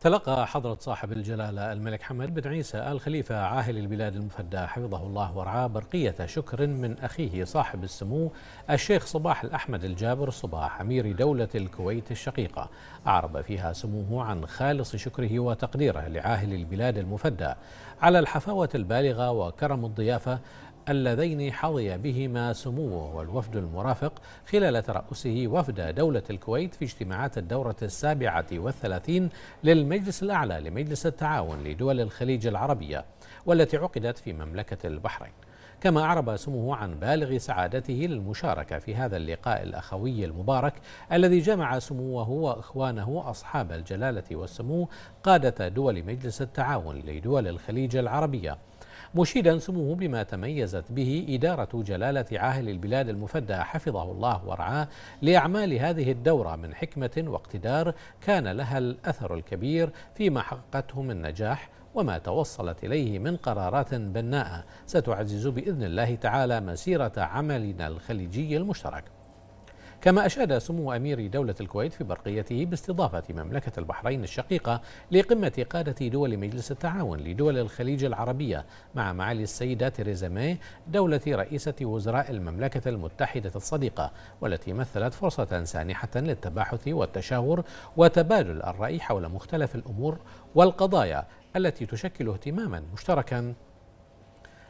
تلقى حضرة صاحب الجلالة الملك حمد بن عيسى آل خليفة عاهل البلاد المفدى حفظه الله ورعاه برقية شكر من أخيه صاحب السمو الشيخ صباح الأحمد الجابر صباح أمير دولة الكويت الشقيقة أعرب فيها سموه عن خالص شكره وتقديره لعاهل البلاد المفدى على الحفاوة البالغة وكرم الضيافة اللذين حظي بهما سموه والوفد المرافق خلال ترأسه وفد دولة الكويت في اجتماعات الدورة السابعة والثلاثين للمجلس الأعلى لمجلس التعاون لدول الخليج العربية والتي عقدت في مملكة البحرين كما أعرب سموه عن بالغ سعادته للمشاركة في هذا اللقاء الأخوي المبارك الذي جمع سموه وإخوانه أصحاب الجلالة والسمو قادة دول مجلس التعاون لدول الخليج العربية مشيدا سموه بما تميزت به إدارة جلالة عاهل البلاد المفدى حفظه الله ورعاه لأعمال هذه الدورة من حكمة واقتدار كان لها الأثر الكبير فيما حققته من نجاح وما توصلت إليه من قرارات بناءة ستعزز بإذن الله تعالى مسيرة عملنا الخليجي المشترك كما أشاد سمو أمير دولة الكويت في برقيته باستضافة مملكة البحرين الشقيقة لقمة قادة دول مجلس التعاون لدول الخليج العربية مع معالي السيدة تيريزا مي دولة رئيسة وزراء المملكة المتحدة الصديقة والتي مثلت فرصة سانحة للتباحث والتشاور وتبادل الرأي حول مختلف الأمور والقضايا التي تشكل اهتماما مشتركا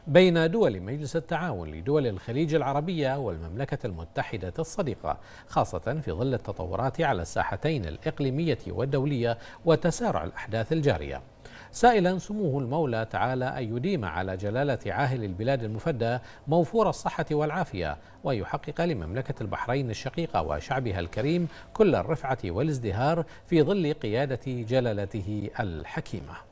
بين دول مجلس التعاون لدول الخليج العربية والمملكة المتحدة الصديقة خاصة في ظل التطورات على الساحتين الإقليمية والدولية وتسارع الأحداث الجارية سائلا سموه المولى تعالى أن يديم على جلالة عاهل البلاد المفدى موفور الصحة والعافية ويحقق لمملكة البحرين الشقيقة وشعبها الكريم كل الرفعة والازدهار في ظل قيادة جلالته الحكيمة